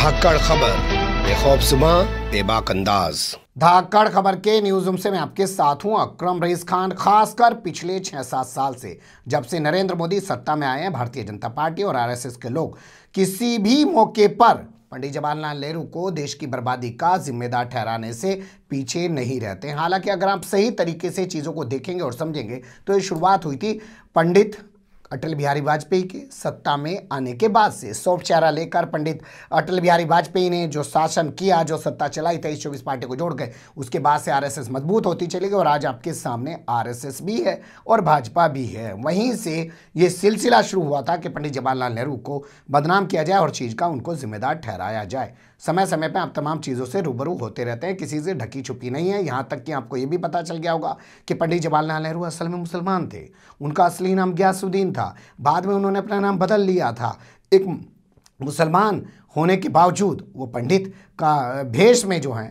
धाकड़ खबर बेखौफसुमा बेबाक अंदाज धाकड़ खबर के न्यूज रूम से मैं आपके साथ हूं अक्रम रईस खान खासकर पिछले छह सात साल से जब से नरेंद्र मोदी सत्ता में आए हैं भारतीय जनता पार्टी और आरएसएस के लोग किसी भी मौके पर पंडित जवाहरलाल नेहरू को देश की बर्बादी का जिम्मेदार ठहराने से पीछे नहीं रहते हालांकि अगर आप सही तरीके से चीज़ों को देखेंगे और समझेंगे तो ये शुरुआत हुई थी पंडित अटल बिहारी वाजपेयी के सत्ता में आने के बाद से सौंप चेहरा लेकर पंडित अटल बिहारी वाजपेयी ने जो शासन किया जो सत्ता चलाई तेईस चौबीस पार्टी को जोड़ गए उसके बाद से आरएसएस मजबूत होती चली गई और आज आपके सामने आरएसएस भी है और भाजपा भी है वहीं से ये सिलसिला शुरू हुआ था कि पंडित जवाहरलाल नेहरू को बदनाम किया जाए और चीज़ का उनको जिम्मेदार ठहराया जाए समय समय पर आप तमाम चीज़ों से रूबरू होते रहते हैं किसी से ढकी छुपी नहीं है यहाँ तक कि आपको ये भी पता चल गया होगा कि पंडित जवाहरलाल नेहरू असल में मुसलमान थे उनका असली नाम ग्यासुद्दीन था था बाद में उन्होंने अपना नाम बदल लिया था एक मुसलमान होने के बावजूद वो पंडित का भेष में जो है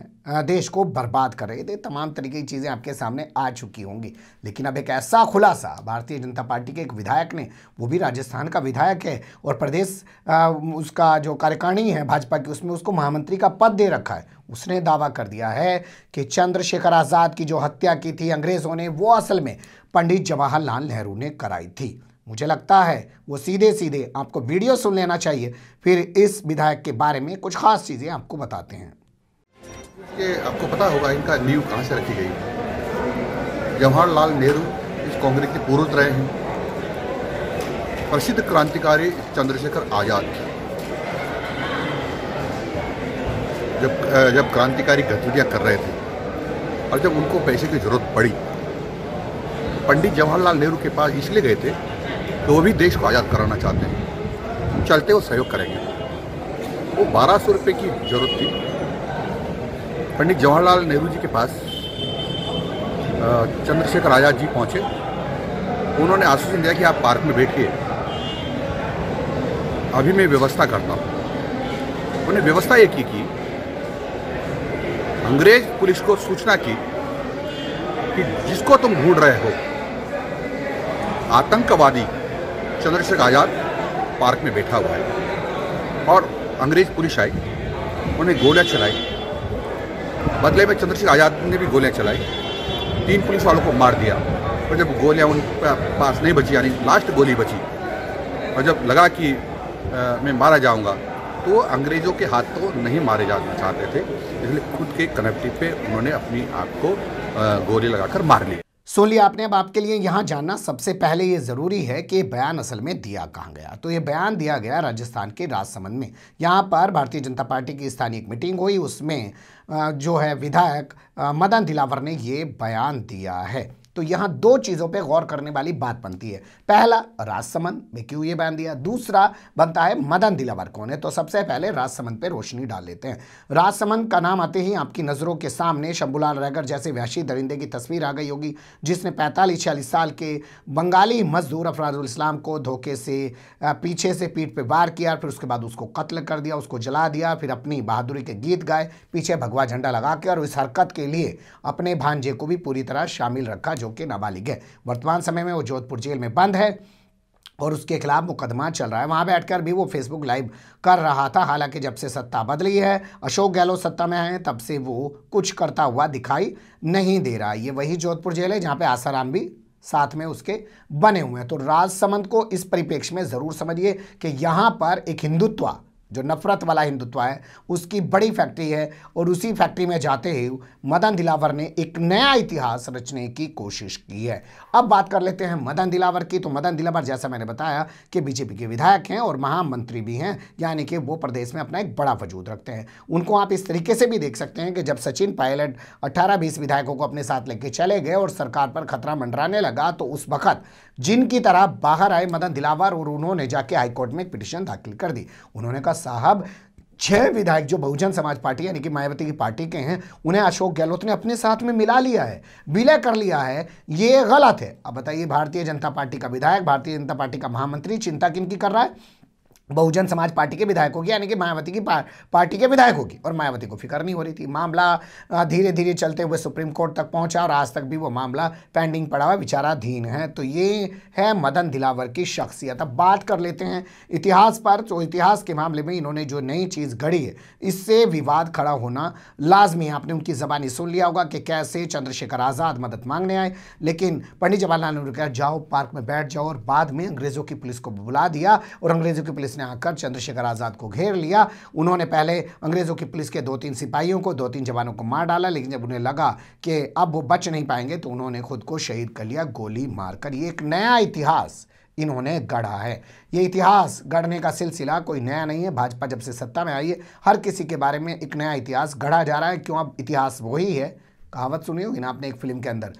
देश को बर्बाद कर रहे थे तमाम तरीके की चीज़ें आपके सामने आ चुकी होंगी लेकिन अब एक ऐसा खुलासा भारतीय जनता पार्टी के एक विधायक ने वो भी राजस्थान का विधायक है और प्रदेश उसका जो कार्यकारिणी है भाजपा की उसमें उसको महामंत्री का पद दे रखा है उसने दावा कर दिया है कि चंद्रशेखर आज़ाद की जो हत्या की थी अंग्रेज़ों ने वो असल में पंडित जवाहरलाल नेहरू ने कराई थी मुझे लगता है वो सीधे सीधे आपको वीडियो सुन लेना चाहिए फिर इस विधायक के बारे में कुछ खास चीज़ें आपको बताते हैं आपको पता होगा इनका नींव कहाँ से रखी गई जवाहरलाल नेहरू इस कांग्रेस के पूर्वज रहे हैं प्रसिद्ध क्रांतिकारी चंद्रशेखर आज़ाद जब जब क्रांतिकारी गतिविधियां कर रहे थे और जब उनको पैसे की जरूरत पड़ी पंडित जवाहरलाल नेहरू के पास इसलिए गए थे तो भी देश को आज़ाद कराना चाहते हैं चलते वो सहयोग करेंगे वो बारह सौ रुपये की जरूरत थी पंडित जवाहरलाल नेहरू जी के पास चंद्रशेखर आज़ाद जी पहुँचे उन्होंने आश्वासन दिया कि आप पार्क में बैठिए अभी मैं व्यवस्था करता हूँ उन्होंने व्यवस्था ये की कि अंग्रेज पुलिस को सूचना की कि जिसको तुम ढूंढ रहे हो आतंकवादी चंद्रशेखर आज़ाद पार्क में बैठा हुआ है और अंग्रेज़ पुलिस आई उन्हें गोलियाँ चलाई बदले में चंद्रशेखर आज़ाद ने भी गोलियाँ चलाई तीन पुलिस वालों को मार दिया और जब गोलियाँ उन पास नहीं बची यानी लास्ट गोली बची और जब लगा कि आ, मैं मारा जाऊंगा तो अंग्रेज़ों के हाथ तो नहीं मारे जाना चाहते थे इसलिए खुद के कनेक्टिव पे उन्होंने अपनी आप को गोली लगाकर मार ली सोलिया आपने अब आपके लिए यहाँ जानना सबसे पहले ये ज़रूरी है कि बयान असल में दिया कहाँ गया तो ये बयान दिया गया राजस्थान के राजसमंद में यहाँ पर भारतीय जनता पार्टी की स्थानीय मीटिंग हुई उसमें जो है विधायक मदन दिलावर ने ये बयान दिया है तो यहाँ दो चीज़ों पे गौर करने वाली बात बनती है पहला राजसमंद में क्यों ये बयान दिया दूसरा बनता है मदन दिलावर कौन है तो सबसे पहले राजसमंद पे रोशनी डाल लेते हैं राजसमंद का नाम आते ही आपकी नज़रों के सामने शंभुलाल रैगर जैसे वैशी दरिंदे की तस्वीर आ गई होगी जिसने पैंतालीस छियालीस साल के बंगाली मजदूर अफराजुल इस्लाम को धोखे से पीछे से पीठ पर वार किया फिर उसके बाद उसको कत्ल कर दिया उसको जला दिया फिर अपनी बहादुरी के गीत गाए पीछे भगवा झंडा लगा के और इस हरकत के लिए अपने भांजे को भी पूरी तरह शामिल रखा जो कि नाबालिग है वर्तमान समय में वो जोधपुर जेल में बंद है और उसके खिलाफ मुकदमा चल रहा है वहाँ बैठकर भी वो फेसबुक लाइव कर रहा था हालांकि जब से सत्ता बदली है अशोक गहलोत सत्ता में आए हैं तब से वो कुछ करता हुआ दिखाई नहीं दे रहा ये वही जोधपुर जेल है जहाँ पे आसाराम भी साथ में उसके बने हुए हैं तो राजसमंद को इस परिप्रेक्ष्य में ज़रूर समझिए कि यहाँ पर एक हिंदुत्वा जो नफ़रत वाला हिंदुत्व है उसकी बड़ी फैक्ट्री है और उसी फैक्ट्री में जाते ही मदन दिलावर ने एक नया इतिहास रचने की कोशिश की है अब बात कर लेते हैं मदन दिलावर की तो मदन दिलावर जैसा मैंने बताया कि बीजेपी के विधायक हैं और महामंत्री भी हैं यानी कि वो प्रदेश में अपना एक बड़ा वजूद रखते हैं उनको आप इस तरीके से भी देख सकते हैं कि जब सचिन पायलट अट्ठारह बीस विधायकों को अपने साथ लेके चले गए और सरकार पर खतरा मंडराने लगा तो उस वक्त जिनकी तरह बाहर आए मदन दिलावर और उन्होंने जाके हाईकोर्ट में एक पिटिशन दाखिल कर दी उन्होंने कहा साहब छह विधायक जो बहुजन समाज पार्टी यानी कि मायावती की पार्टी के हैं उन्हें अशोक गहलोत ने अपने साथ में मिला लिया है विलय कर लिया है ये गलत है अब बताइए भारतीय जनता पार्टी का विधायक भारतीय जनता पार्टी का महामंत्री चिंता किन की कर रहा है बहुजन समाज पार्टी के विधायक होगी यानी कि मायावती की पा, पार्टी के विधायक होगी और मायावती को फिक्र नहीं हो रही थी मामला धीरे धीरे चलते हुए सुप्रीम कोर्ट तक पहुंचा और आज तक भी वो मामला पेंडिंग पड़ा हुआ विचाराधीन है तो ये है मदन दिलावर की शख्सियत अब बात कर लेते हैं इतिहास पर तो इतिहास के मामले में इन्होंने जो नई चीज़ घड़ी है इससे विवाद खड़ा होना लाजमी है आपने उनकी ज़बानी सुन लिया होगा कि कैसे चंद्रशेखर आज़ाद मदद मांगने आए लेकिन पंडित जवाहरलाल नेहरू कहा जाओ पार्क में बैठ जाओ और बाद में अंग्रेज़ों की पुलिस को बुला दिया और अंग्रेज़ों की पुलिस ने आकर चंद्रशेखर आज़ाद को घेर लिया उन्होंने पहले अंग्रेज़ों की पुलिस के दो तीन सिपाहियों को दो तीन जवानों को मार डाला लेकिन जब उन्हें लगा कि अब वो बच नहीं पाएंगे तो उन्होंने खुद को शहीद कर लिया गोली मारकर ये एक नया इतिहास इन्होंने गढ़ा है ये इतिहास गढ़ने का सिलसिला कोई नया नहीं है भाजपा जब से सत्ता में आई है हर किसी के बारे में एक नया इतिहास गढ़ा जा रहा है क्यों अब इतिहास वही है कहावत सुनी होगी ना आपने एक फिल्म के अंदर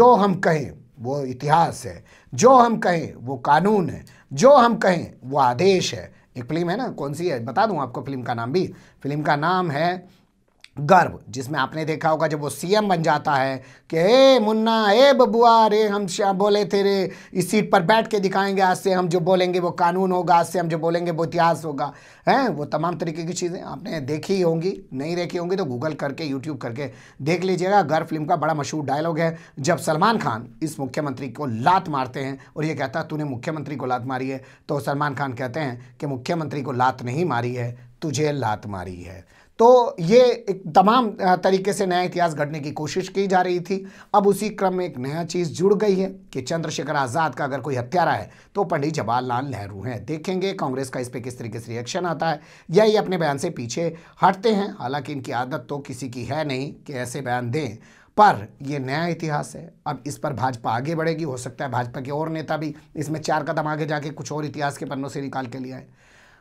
जो हम कहें वो इतिहास है जो हम कहें वो कानून है जो हम कहें वो आदेश है एक फिल्म है ना कौन सी है बता दूं आपको फिल्म का नाम भी फिल्म का नाम है गर्व जिसमें आपने देखा होगा जब वो सीएम बन जाता है कि हे मुन्ना हे बबुआ रे हम श्या बोले थे रे इस सीट पर बैठ के दिखाएंगे आज से हम जो बोलेंगे वो कानून होगा आज से हम जो बोलेंगे वो इतिहास होगा हैं वो तमाम तरीके की चीज़ें आपने देखी होंगी नहीं देखी होंगी तो गूगल करके यूट्यूब करके देख लीजिएगा गर्व फिल्म का बड़ा मशहूर डायलॉग है जब सलमान खान इस मुख्यमंत्री को लात मारते हैं और ये कहता तूने मुख्यमंत्री को लात मारी है तो सलमान खान कहते हैं कि मुख्यमंत्री को लात नहीं मारी है तुझे लात मारी है तो ये एक तमाम तरीके से नया इतिहास घटने की कोशिश की जा रही थी अब उसी क्रम में एक नया चीज़ जुड़ गई है कि चंद्रशेखर आज़ाद का अगर कोई हत्यारा है तो पंडित जवाहरलाल नेहरू हैं देखेंगे कांग्रेस का इस पर किस तरीके से रिएक्शन आता है या ये अपने बयान से पीछे हटते हैं हालांकि इनकी आदत तो किसी की है नहीं कि ऐसे बयान दें पर ये नया इतिहास है अब इस पर भाजपा आगे बढ़ेगी हो सकता है भाजपा के और नेता भी इसमें चार कदम आगे जाके कुछ और इतिहास के पन्नों से निकाल के लिए आए